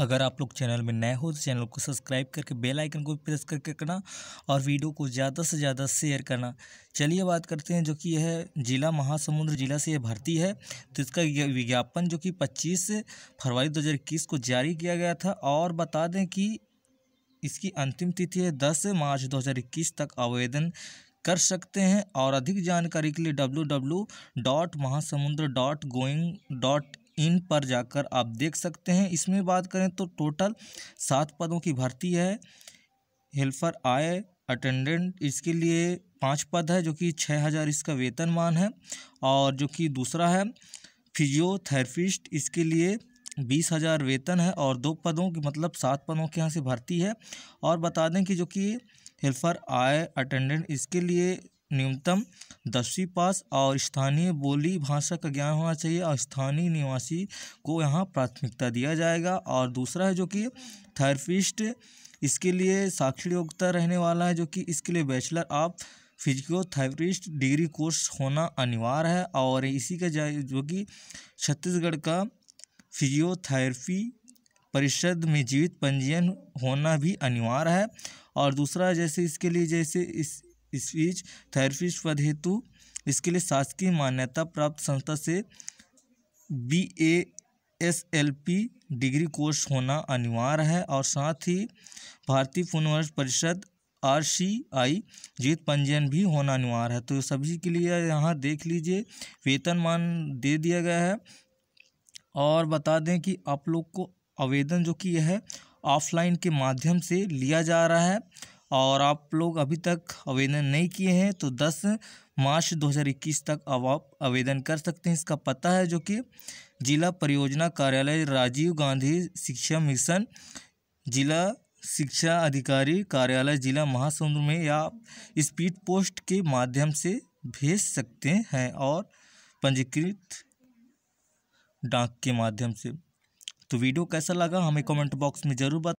अगर आप लोग चैनल में नए हो तो चैनल को सब्सक्राइब करके बेल आइकन को प्रेस करके करना और वीडियो को ज़्यादा से ज़्यादा शेयर करना चलिए बात करते हैं जो कि यह जिला महासमुंद जिला से यह भर्ती है तो इसका विज्ञापन जो कि 25 फरवरी 2021 को जारी किया गया था और बता दें कि इसकी अंतिम तिथि है 10 मार्च 2021 तक आवेदन कर सकते हैं और अधिक जानकारी के लिए W dot Mahasamund dot going dot in पर जाकर आप देख सकते हैं इसमें बात करें तो टोटल सात पदों की भर्ती है हेल्पर आए अटेंडेंट इसके लिए पांच पद है जो कि छः हज़ार इसका वेतनमान है और जो कि दूसरा है फिजियोथेरेपिस्ट इसके लिए बीस हज़ार वेतन है और दो पदों की मतलब सात पदों के यहाँ से भर्ती है और बता दें कि जो कि हेल्पर आए अटेंडेंट इसके लिए न्यूनतम दसवीं पास और स्थानीय बोली भाषा का ज्ञान होना चाहिए और स्थानीय निवासी को यहाँ प्राथमिकता दिया जाएगा और दूसरा है जो कि थेरेपिस्ट इसके लिए साक्षर योग्यता रहने वाला है जो कि इसके लिए bachelor of physiotherapist degree course होना अनिवार्य है और इसी का जो कि छत्तीसगढ़ का फिजियोथेरेपी परिषद में जीवित पंजीयन होना भी अनिवार्य है और दूसरा जैसे इसके लिए जैसे इस स्पीच थेरेपिस्ट पद हेतु इसके लिए शासकीय मान्यता प्राप्त संस्था से B A S L P degree course होना अनिवार्य है और साथ ही भारतीय पुनर्वर्ष परिषद आर सी आई जीत पंजीयन भी होना अनिवार्य है तो सभी के लिए यहाँ देख लीजिए वेतनमान दे दिया गया है और बता दें कि आप लोग को आवेदन जो कि यह ऑफलाइन के माध्यम से लिया जा रहा है और आप लोग अभी तक आवेदन नहीं किए हैं तो 10 मार्च 2021 तक अब आप आवेदन कर सकते हैं इसका पता है जो कि जिला परियोजना कार्यालय राजीव गांधी शिक्षा मिशन जिला शिक्षा अधिकारी कार्यालय जिला महासमुंद में या स्पीड पोस्ट के माध्यम से भेज सकते हैं और पंजीकृत डाक के माध्यम से तो वीडियो कैसा लगा हमें कमेंट बॉक्स में ज़रूर बता